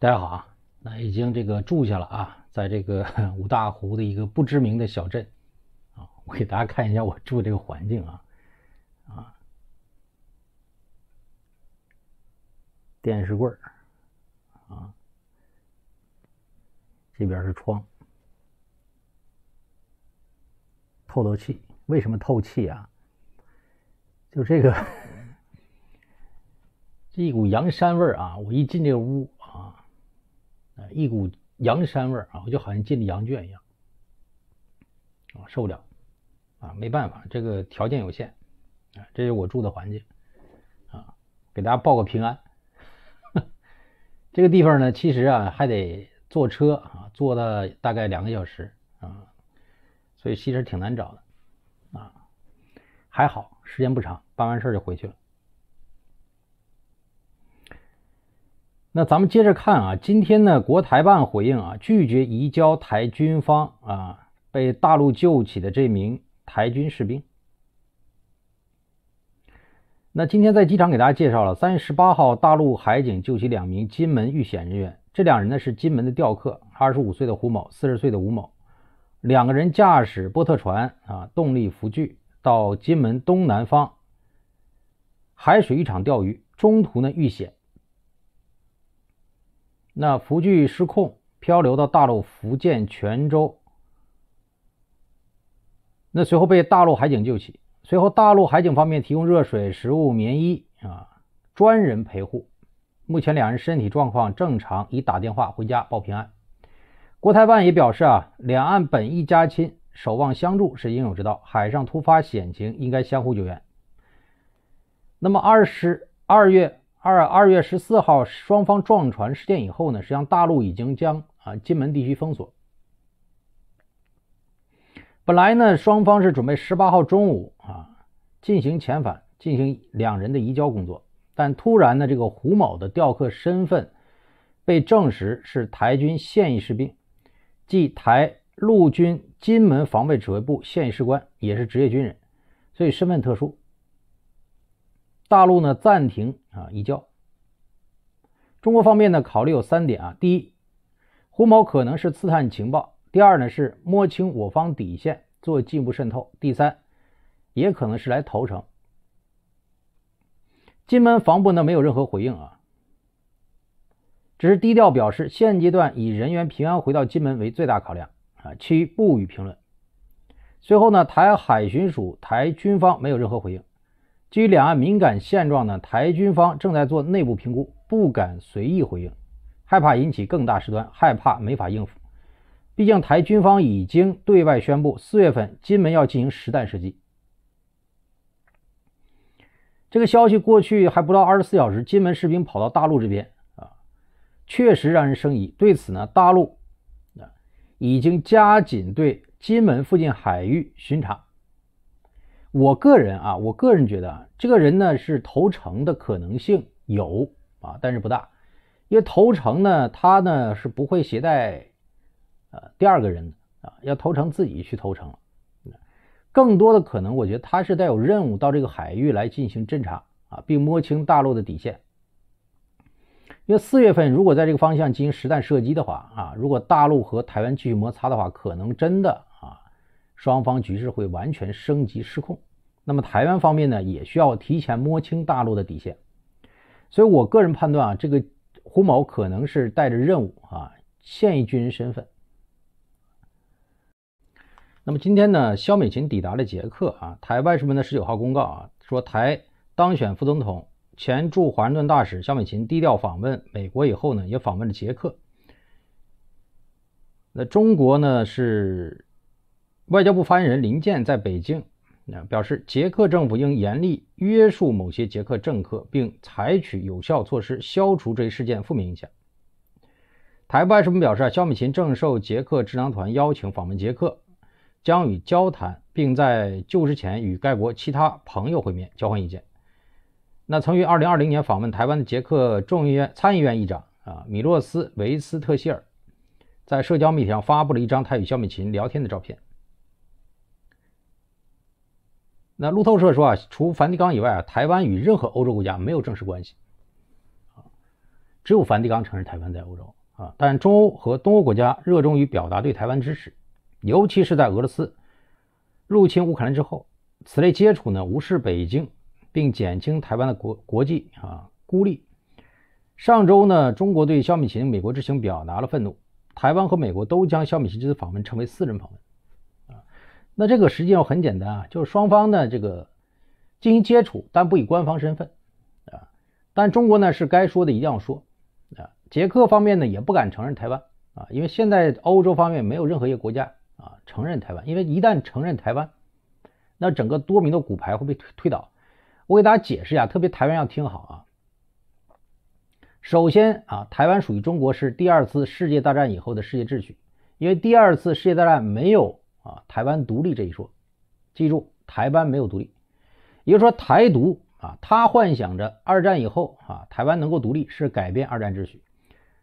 大家好啊，那已经这个住下了啊，在这个 五大湖的一个不知名的小镇啊，我给大家看一下我住这个环境啊啊，电视柜啊，这边是窗，透透气。为什么透气啊？就这个 这一股羊山味儿啊，我一进这屋。一股羊膻味啊，我就好像进了羊圈一样，啊，受不了，啊，没办法，这个条件有限，啊，这是我住的环境，啊，给大家报个平安。这个地方呢，其实啊，还得坐车啊，坐了大概两个小时啊，所以其实挺难找的，啊，还好时间不长，办完事就回去了。那咱们接着看啊，今天呢，国台办回应啊，拒绝移交台军方啊被大陆救起的这名台军士兵。那今天在机场给大家介绍了三月十八号，大陆海警救起两名金门遇险人员。这两人呢是金门的钓客，二十五岁的胡某，四十岁的吴某，两个人驾驶波特船啊，动力浮具到金门东南方海水浴场钓鱼，中途呢遇险。那福具失控漂流到大陆福建泉州，那随后被大陆海警救起，随后大陆海警方面提供热水、食物、棉衣啊，专人陪护。目前两人身体状况正常，已打电话回家报平安。国台办也表示啊，两岸本一家亲，守望相助是应有之道，海上突发险情应该相互救援。那么二十二月。二二月十四号，双方撞船事件以后呢，实际上大陆已经将啊金门地区封锁。本来呢，双方是准备十八号中午啊进行遣返，进行两人的移交工作。但突然呢，这个胡某的调课身份被证实是台军现役士兵，即台陆军金门防卫指挥部现役士官，也是职业军人，所以身份特殊。大陆呢暂停啊移交。中国方面呢考虑有三点啊：第一，胡某可能是刺探情报；第二呢是摸清我方底线，做进一步渗透；第三，也可能是来投诚。金门防部呢没有任何回应啊，只是低调表示，现阶段以人员平安回到金门为最大考量啊，其余不予评论。最后呢，台海巡署、台军方没有任何回应。基于两岸敏感现状呢，台军方正在做内部评估，不敢随意回应，害怕引起更大事端，害怕没法应付。毕竟台军方已经对外宣布，四月份金门要进行实弹射击。这个消息过去还不到二十四小时，金门士兵跑到大陆这边啊，确实让人生疑。对此呢，大陆啊已经加紧对金门附近海域巡查。我个人啊，我个人觉得啊，这个人呢是投诚的可能性有啊，但是不大，因为投诚呢，他呢是不会携带，呃，第二个人的啊，要投诚自己去投诚。更多的可能，我觉得他是带有任务到这个海域来进行侦查啊，并摸清大陆的底线。因为四月份如果在这个方向进行实弹射击的话啊，如果大陆和台湾继续摩擦的话，可能真的啊，双方局势会完全升级失控。那么台湾方面呢，也需要提前摸清大陆的底线，所以我个人判断啊，这个胡某可能是带着任务啊，现役军人身份。那么今天呢，肖美琴抵达了捷克啊，台外事部门的十九号公告啊，说台当选副总统前驻华盛顿大使肖美琴低调访问美国以后呢，也访问了捷克。那中国呢是外交部发言人林健在北京。那表示，捷克政府应严厉约束某些捷克政客，并采取有效措施消除这一事件负面影响。台湾什么表示，啊，肖美琴正受捷克智囊团邀请访问捷克，将与交谈，并在就职前与该国其他朋友会面，交换意见。那曾于2020年访问台湾的捷克众议院参议院议长啊，米洛斯维斯特希尔，在社交媒体上发布了一张他与肖米琴聊天的照片。那路透社说啊，除梵蒂冈以外啊，台湾与任何欧洲国家没有正式关系，啊，只有梵蒂冈承认台湾在欧洲啊。但中欧和东欧国家热衷于表达对台湾支持，尤其是在俄罗斯入侵乌克兰之后，此类接触呢无视北京，并减轻台湾的国国际啊孤立。上周呢，中国对肖米琴美国之行表达了愤怒，台湾和美国都将肖米琴这次访问称为私人访问。那这个实际上很简单啊，就是双方呢这个进行接触，但不以官方身份啊。但中国呢是该说的一定要说啊。捷克方面呢也不敢承认台湾啊，因为现在欧洲方面没有任何一个国家啊承认台湾，因为一旦承认台湾，那整个多米诺骨牌会被推推倒。我给大家解释一下，特别台湾要听好啊。首先啊，台湾属于中国是第二次世界大战以后的世界秩序，因为第二次世界大战没有。啊，台湾独立这一说，记住，台湾没有独立，也就是说台独啊，他幻想着二战以后啊，台湾能够独立是改变二战秩序。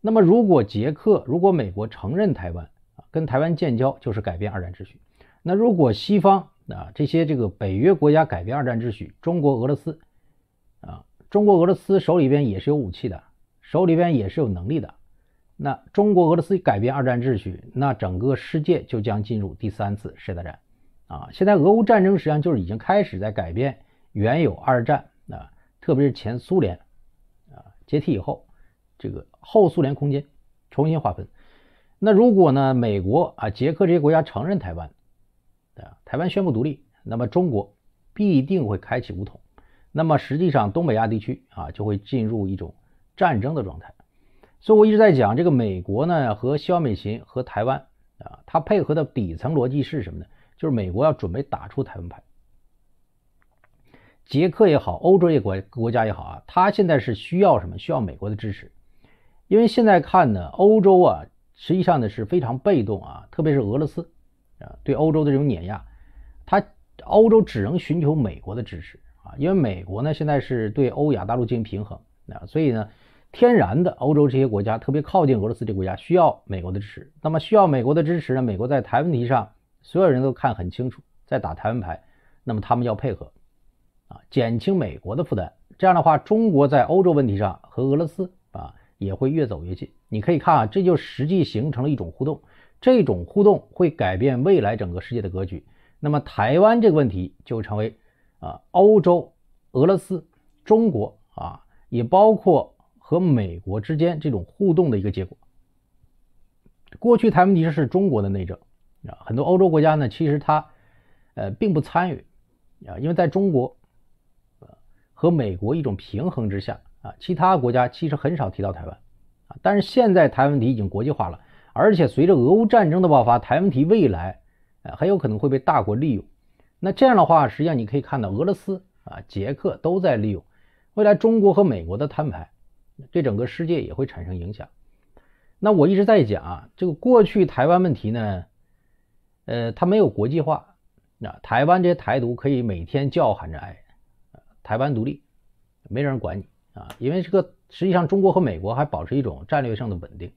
那么如果捷克，如果美国承认台湾啊，跟台湾建交就是改变二战秩序。那如果西方啊这些这个北约国家改变二战秩序，中国、俄罗斯啊，中国、俄罗斯手里边也是有武器的，手里边也是有能力的。那中国、俄罗斯改变二战秩序，那整个世界就将进入第三次世界大战啊！现在俄乌战争实际上就是已经开始在改变原有二战啊，特别是前苏联啊解体以后，这个后苏联空间重新划分。那如果呢，美国啊、捷克这些国家承认台湾啊，台湾宣布独立，那么中国必定会开启武统，那么实际上东北亚地区啊就会进入一种战争的状态。所以，我一直在讲这个美国呢和肖美琴和台湾啊，它配合的底层逻辑是什么呢？就是美国要准备打出台湾牌。捷克也好，欧洲也国国家也好啊，它现在是需要什么？需要美国的支持。因为现在看呢，欧洲啊，实际上呢是非常被动啊，特别是俄罗斯啊对欧洲的这种碾压，它欧洲只能寻求美国的支持啊，因为美国呢现在是对欧亚大陆进行平衡啊，所以呢。天然的，欧洲这些国家，特别靠近俄罗斯这国家，需要美国的支持。那么需要美国的支持呢？美国在台问题上，所有人都看很清楚，在打台湾牌。那么他们要配合，啊，减轻美国的负担。这样的话，中国在欧洲问题上和俄罗斯啊也会越走越近。你可以看啊，这就实际形成了一种互动，这种互动会改变未来整个世界的格局。那么台湾这个问题就成为啊，欧洲、俄罗斯、中国啊，也包括。和美国之间这种互动的一个结果。过去台湾问题是中国的内政啊，很多欧洲国家呢，其实它呃并不参与啊，因为在中国和美国一种平衡之下啊，其他国家其实很少提到台湾啊。但是现在台湾问题已经国际化了，而且随着俄乌战争的爆发，台湾问题未来呃很有可能会被大国利用。那这样的话，实际上你可以看到俄罗斯啊、捷克都在利用未来中国和美国的摊牌。对整个世界也会产生影响。那我一直在讲，啊，这个过去台湾问题呢，呃，它没有国际化。那台湾这些台独可以每天叫喊着“哎，台湾独立”，没人管你啊，因为这个实际上中国和美国还保持一种战略上的稳定。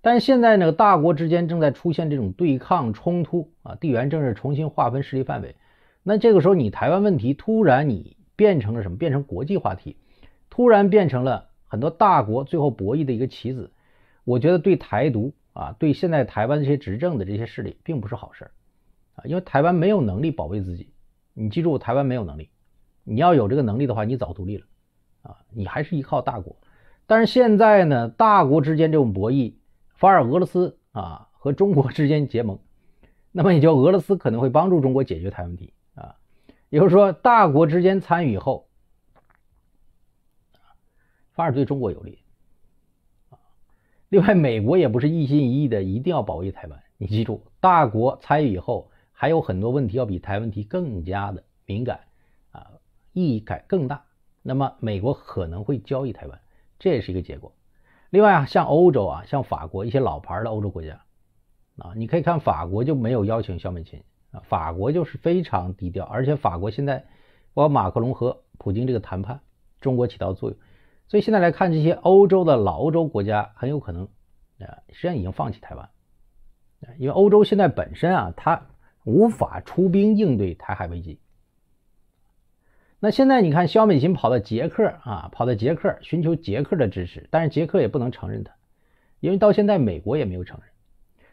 但现在呢，大国之间正在出现这种对抗冲突啊，地缘政治重新划分势力范围。那这个时候，你台湾问题突然你变成了什么？变成国际话题，突然变成了。很多大国最后博弈的一个棋子，我觉得对台独啊，对现在台湾这些执政的这些势力，并不是好事儿，啊，因为台湾没有能力保卫自己。你记住，台湾没有能力，你要有这个能力的话，你早独立了，啊，你还是依靠大国。但是现在呢，大国之间这种博弈，反而俄罗斯啊和中国之间结盟，那么也就俄罗斯可能会帮助中国解决台湾问题啊，也就是说大国之间参与以后。反而对中国有利啊！另外，美国也不是一心一意的，一定要保卫台湾。你记住，大国参与以后，还有很多问题要比台湾问题更加的敏感啊，意义感更大。那么，美国可能会交易台湾，这也是一个结果。另外啊，像欧洲啊，像法国一些老牌的欧洲国家啊，你可以看法国就没有邀请肖美琴啊，法国就是非常低调。而且，法国现在包括马克龙和普京这个谈判，中国起到作用。所以现在来看，这些欧洲的老欧洲国家很有可能，啊，实际上已经放弃台湾，因为欧洲现在本身啊，它无法出兵应对台海危机。那现在你看，肖美琴跑到捷克啊，跑到捷克寻求捷克的支持，但是捷克也不能承认他，因为到现在美国也没有承认，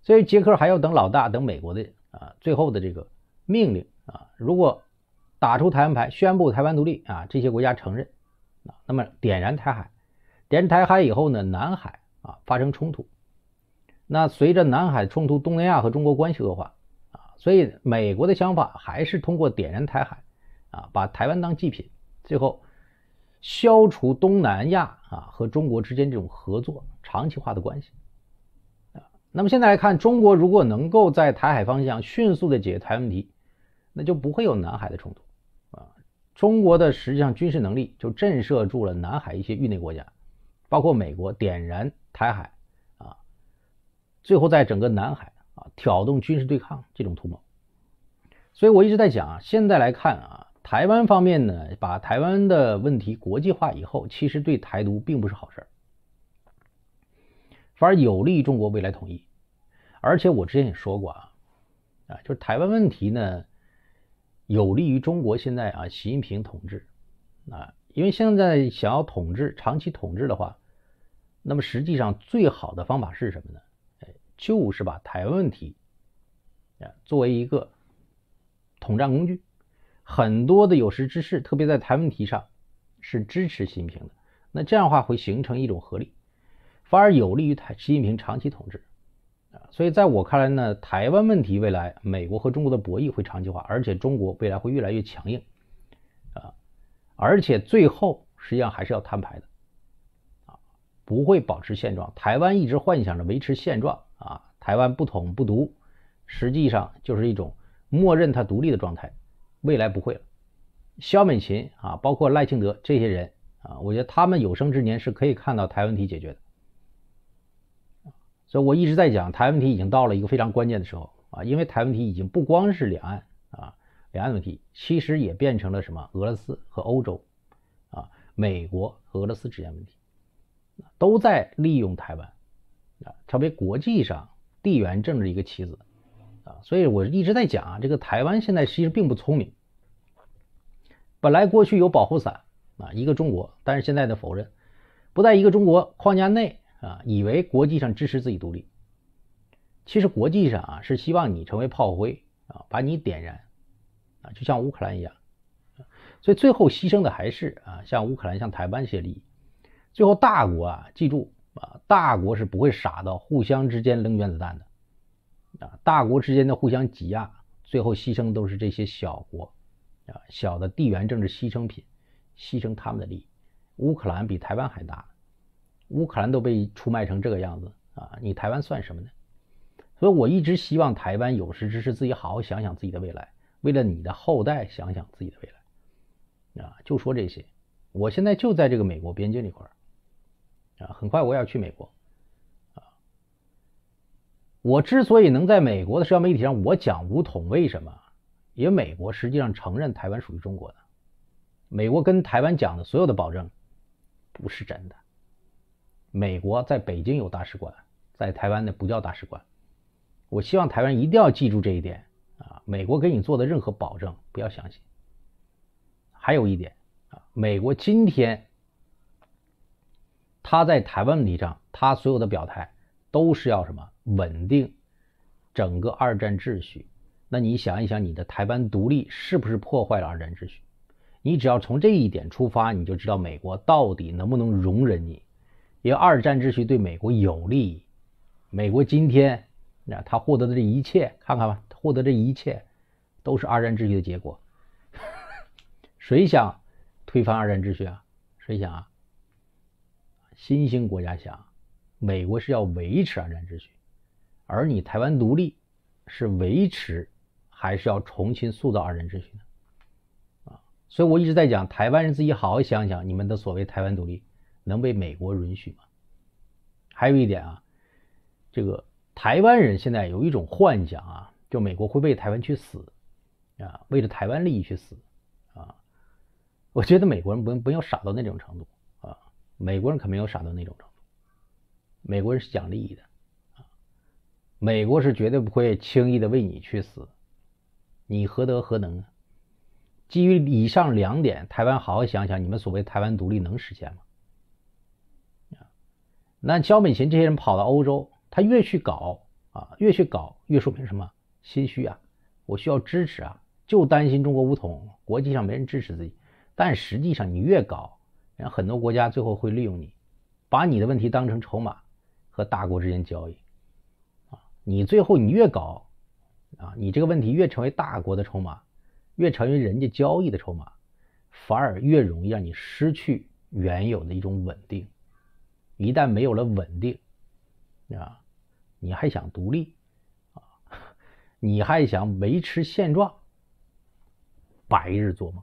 所以捷克还要等老大，等美国的啊最后的这个命令啊，如果打出台湾牌，宣布台湾独立啊，这些国家承认。那么点燃台海，点燃台海以后呢，南海啊发生冲突，那随着南海冲突，东南亚和中国关系恶化啊，所以美国的想法还是通过点燃台海啊，把台湾当祭品，最后消除东南亚啊和中国之间这种合作长期化的关系啊。那么现在来看，中国如果能够在台海方向迅速的解决台湾问题，那就不会有南海的冲突。中国的实际上军事能力就震慑住了南海一些域内国家，包括美国点燃台海，啊，最后在整个南海啊挑动军事对抗这种图谋。所以我一直在讲啊，现在来看啊，台湾方面呢把台湾的问题国际化以后，其实对台独并不是好事，反而有利于中国未来统一。而且我之前也说过啊，啊，就是台湾问题呢。有利于中国现在啊，习近平统治啊，因为现在想要统治长期统治的话，那么实际上最好的方法是什么呢？就是把台湾问题啊作为一个统战工具。很多的有识之士，特别在台湾问题上是支持习近平的。那这样的话会形成一种合力，反而有利于台习近平长期统治。所以，在我看来呢，台湾问题未来美国和中国的博弈会长期化，而且中国未来会越来越强硬，啊，而且最后实际上还是要摊牌的，啊，不会保持现状。台湾一直幻想着维持现状，啊，台湾不统不独，实际上就是一种默认它独立的状态，未来不会了。肖美琴啊，包括赖清德这些人啊，我觉得他们有生之年是可以看到台湾问题解决的。所以我一直在讲，台湾问题已经到了一个非常关键的时候啊，因为台湾问题已经不光是两岸啊，两岸问题，其实也变成了什么？俄罗斯和欧洲，啊，美国和俄罗斯之间问题，都在利用台湾，啊，成为国际上地缘政治一个棋子，啊，所以我一直在讲啊，这个台湾现在其实并不聪明，本来过去有保护伞啊，一个中国，但是现在的否认，不在一个中国框架内。啊，以为国际上支持自己独立，其实国际上啊是希望你成为炮灰啊，把你点燃啊，就像乌克兰一样，所以最后牺牲的还是啊，像乌克兰、像台湾这些利益。最后大国啊，记住啊，大国是不会傻到互相之间扔原子弹的啊，大国之间的互相挤压，最后牺牲都是这些小国啊，小的地缘政治牺牲品，牺牲他们的利益。乌克兰比台湾还大。乌克兰都被出卖成这个样子啊！你台湾算什么呢？所以我一直希望台湾有识之士自己好好想想自己的未来，为了你的后代想想自己的未来啊！就说这些。我现在就在这个美国边境这块儿啊，很快我也要去美国啊。我之所以能在美国的社交媒体上我讲“武统”，为什么？因为美国实际上承认台湾属于中国的。美国跟台湾讲的所有的保证，不是真的。美国在北京有大使馆，在台湾的不叫大使馆。我希望台湾一定要记住这一点啊！美国给你做的任何保证，不要相信。还有一点啊，美国今天他在台湾问题上，他所有的表态都是要什么稳定整个二战秩序。那你想一想，你的台湾独立是不是破坏了二战秩序？你只要从这一点出发，你就知道美国到底能不能容忍你。因为二战秩序对美国有利，美国今天那他获得的这一切，看看吧，获得这一切都是二战秩序的结果。谁想推翻二战秩序啊？谁想啊？新兴国家想，美国是要维持二战秩序，而你台湾独立是维持还是要重新塑造二战秩序呢？啊，所以我一直在讲，台湾人自己好好想想，你们的所谓台湾独立。能被美国允许吗？还有一点啊，这个台湾人现在有一种幻想啊，就美国会为台湾去死啊，为了台湾利益去死啊。我觉得美国人不不要傻到那种程度啊，美国人可没有傻到那种程度，美国人是讲利益的啊，美国是绝对不会轻易的为你去死，你何德何能啊？基于以上两点，台湾好好想想，你们所谓台湾独立能实现吗？那焦美琴这些人跑到欧洲，他越去搞啊，越去搞，越说明什么？心虚啊！我需要支持啊，就担心中国武统，国际上没人支持自己。但实际上，你越搞，很多国家最后会利用你，把你的问题当成筹码，和大国之间交易啊！你最后你越搞啊，你这个问题越成为大国的筹码，越成为人家交易的筹码，反而越容易让你失去原有的一种稳定。一旦没有了稳定，啊，你还想独立啊？你还想维持现状？白日做梦。